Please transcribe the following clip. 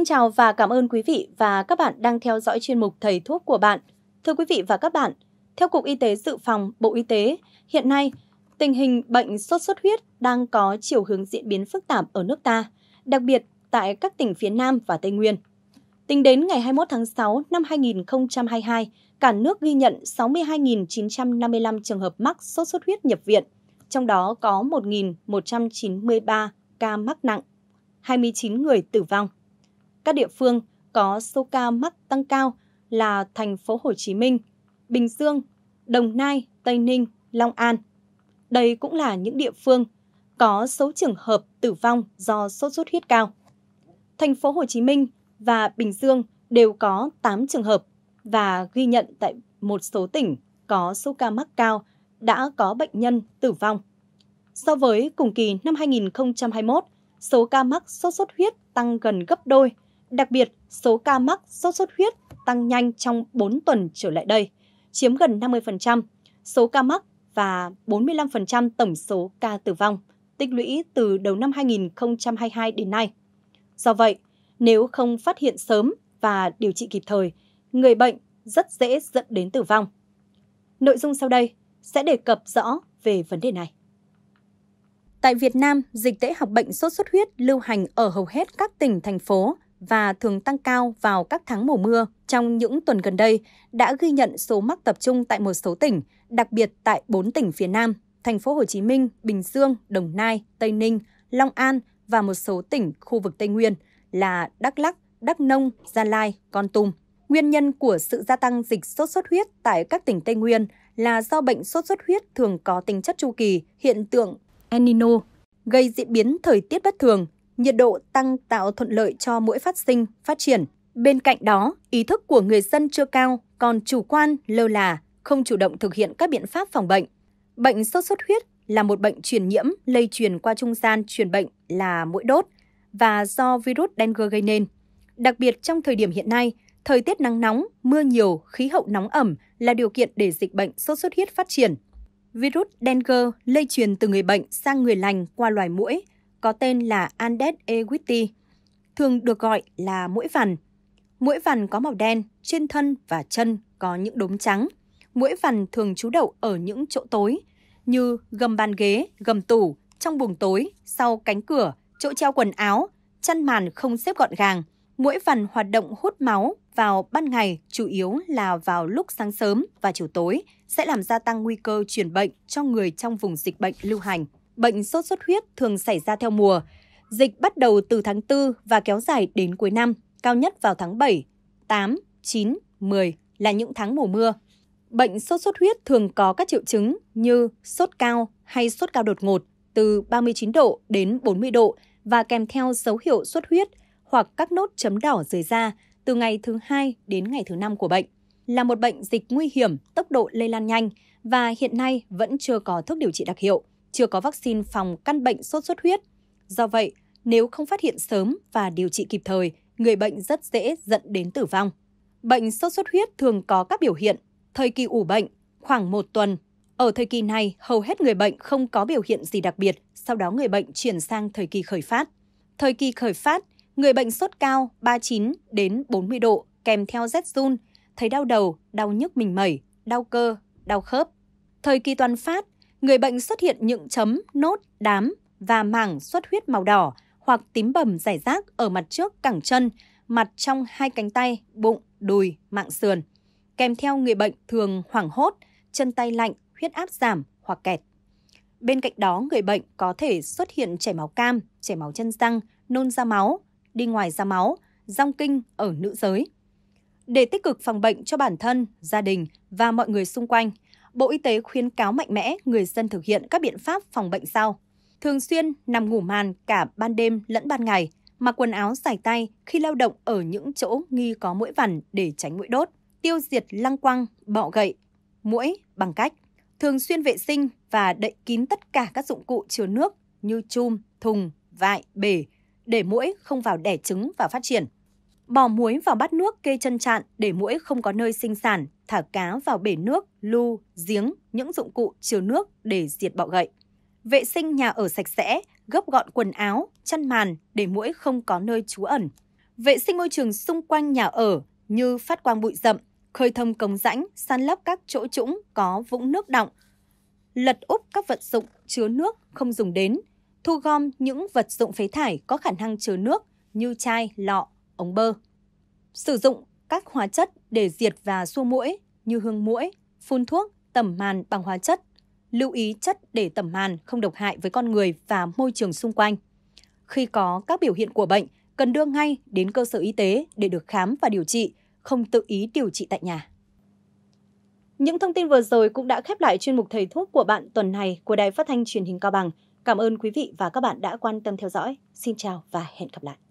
Xin chào và cảm ơn quý vị và các bạn đang theo dõi chuyên mục Thầy Thuốc của bạn. Thưa quý vị và các bạn, theo Cục Y tế Dự phòng Bộ Y tế, hiện nay tình hình bệnh sốt xuất huyết đang có chiều hướng diễn biến phức tạp ở nước ta, đặc biệt tại các tỉnh phía Nam và Tây Nguyên. Tính đến ngày 21 tháng 6 năm 2022, cả nước ghi nhận 62.955 trường hợp mắc sốt xuất huyết nhập viện, trong đó có 1.193 ca mắc nặng, 29 người tử vong. Các địa phương có số ca mắc tăng cao là thành phố Hồ Chí Minh, Bình Dương, Đồng Nai, Tây Ninh, Long An. Đây cũng là những địa phương có số trường hợp tử vong do sốt xuất huyết cao. Thành phố Hồ Chí Minh và Bình Dương đều có 8 trường hợp và ghi nhận tại một số tỉnh có số ca mắc cao đã có bệnh nhân tử vong. So với cùng kỳ năm 2021, số ca mắc sốt xuất huyết tăng gần gấp đôi – Đặc biệt, số ca mắc sốt xuất huyết tăng nhanh trong 4 tuần trở lại đây, chiếm gần 50% số ca mắc và 45% tổng số ca tử vong tích lũy từ đầu năm 2022 đến nay. Do vậy, nếu không phát hiện sớm và điều trị kịp thời, người bệnh rất dễ dẫn đến tử vong. Nội dung sau đây sẽ đề cập rõ về vấn đề này. Tại Việt Nam, dịch tễ học bệnh sốt xuất huyết lưu hành ở hầu hết các tỉnh, thành phố và thường tăng cao vào các tháng mùa mưa trong những tuần gần đây đã ghi nhận số mắc tập trung tại một số tỉnh, đặc biệt tại 4 tỉnh phía Nam, thành phố Hồ Chí Minh, Bình Dương, Đồng Nai, Tây Ninh, Long An và một số tỉnh khu vực Tây Nguyên là Đắk Lắk, Đắk Nông, Gia Lai, Con Tum. Nguyên nhân của sự gia tăng dịch sốt xuất huyết tại các tỉnh Tây Nguyên là do bệnh sốt xuất huyết thường có tính chất chu kỳ, hiện tượng El Nino, gây diễn biến thời tiết bất thường nhiệt độ tăng tạo thuận lợi cho mũi phát sinh, phát triển. Bên cạnh đó, ý thức của người dân chưa cao, còn chủ quan, lơ là, không chủ động thực hiện các biện pháp phòng bệnh. Bệnh sốt xuất huyết là một bệnh truyền nhiễm lây truyền qua trung gian truyền bệnh là mũi đốt và do virus dengue gây nên. Đặc biệt trong thời điểm hiện nay, thời tiết nắng nóng, mưa nhiều, khí hậu nóng ẩm là điều kiện để dịch bệnh sốt xuất huyết phát triển. Virus dengue lây truyền từ người bệnh sang người lành qua loài mũi có tên là Andes Equity thường được gọi là mũi vằn. Mũi vằn có màu đen, trên thân và chân có những đốm trắng. Mũi vằn thường trú đậu ở những chỗ tối như gầm bàn ghế, gầm tủ, trong buồng tối, sau cánh cửa, chỗ treo quần áo, chăn màn không xếp gọn gàng. Mũi vằn hoạt động hút máu vào ban ngày, chủ yếu là vào lúc sáng sớm và chiều tối, sẽ làm gia tăng nguy cơ truyền bệnh cho người trong vùng dịch bệnh lưu hành bệnh sốt xuất huyết thường xảy ra theo mùa. Dịch bắt đầu từ tháng 4 và kéo dài đến cuối năm, cao nhất vào tháng 7, 8, 9, 10 là những tháng mùa mưa. Bệnh sốt xuất huyết thường có các triệu chứng như sốt cao hay sốt cao đột ngột từ 39 độ đến 40 độ và kèm theo dấu hiệu xuất huyết hoặc các nốt chấm đỏ dưới da từ ngày thứ 2 đến ngày thứ 5 của bệnh. Là một bệnh dịch nguy hiểm, tốc độ lây lan nhanh và hiện nay vẫn chưa có thuốc điều trị đặc hiệu chưa có vaccine phòng căn bệnh sốt xuất huyết. Do vậy, nếu không phát hiện sớm và điều trị kịp thời, người bệnh rất dễ dẫn đến tử vong. Bệnh sốt xuất huyết thường có các biểu hiện, thời kỳ ủ bệnh, khoảng một tuần. Ở thời kỳ này, hầu hết người bệnh không có biểu hiện gì đặc biệt, sau đó người bệnh chuyển sang thời kỳ khởi phát. Thời kỳ khởi phát, người bệnh sốt cao 39 đến 40 độ kèm theo rét run, thấy đau đầu, đau nhức mình mẩy, đau cơ, đau khớp. Thời kỳ toàn phát, người bệnh xuất hiện những chấm, nốt, đám và mảng xuất huyết màu đỏ hoặc tím bầm rải rác ở mặt trước cẳng chân, mặt trong hai cánh tay, bụng, đùi, mạng sườn. Kèm theo người bệnh thường hoảng hốt, chân tay lạnh, huyết áp giảm hoặc kẹt. Bên cạnh đó, người bệnh có thể xuất hiện chảy máu cam, chảy máu chân răng, nôn ra máu, đi ngoài ra máu, rong kinh ở nữ giới. Để tích cực phòng bệnh cho bản thân, gia đình và mọi người xung quanh – Bộ Y tế khuyến cáo mạnh mẽ người dân thực hiện các biện pháp phòng bệnh sau. Thường xuyên nằm ngủ màn cả ban đêm lẫn ban ngày, mặc quần áo dài tay khi lao động ở những chỗ nghi có mũi vằn để tránh mũi đốt, tiêu diệt lăng quăng, bọ gậy, mũi bằng cách thường xuyên vệ sinh và đậy kín tất cả các dụng cụ chứa nước như chum, thùng, vại, bể để mũi không vào đẻ trứng và phát triển. Bỏ muối vào bát nước kê chân trạn để muỗi không có nơi sinh sản, thả cá vào bể nước, lu, giếng, những dụng cụ chứa nước để diệt bọ gậy. Vệ sinh nhà ở sạch sẽ, gấp gọn quần áo, chăn màn để muỗi không có nơi trú ẩn. Vệ sinh môi trường xung quanh nhà ở như phát quang bụi rậm, khơi thông cống rãnh, san lấp các chỗ trũng có vũng nước đọng, lật úp các vật dụng chứa nước không dùng đến, thu gom những vật dụng phế thải có khả năng chứa nước như chai, lọ, ống bơ. Sử dụng các hóa chất để diệt và xua mũi như hương mũi, phun thuốc, tẩm màn bằng hóa chất. Lưu ý chất để tẩm màn không độc hại với con người và môi trường xung quanh. Khi có các biểu hiện của bệnh, cần đưa ngay đến cơ sở y tế để được khám và điều trị, không tự ý điều trị tại nhà. Những thông tin vừa rồi cũng đã khép lại chuyên mục thầy thuốc của bạn tuần này của Đài Phát thanh Truyền hình Cao Bằng. Cảm ơn quý vị và các bạn đã quan tâm theo dõi. Xin chào và hẹn gặp lại.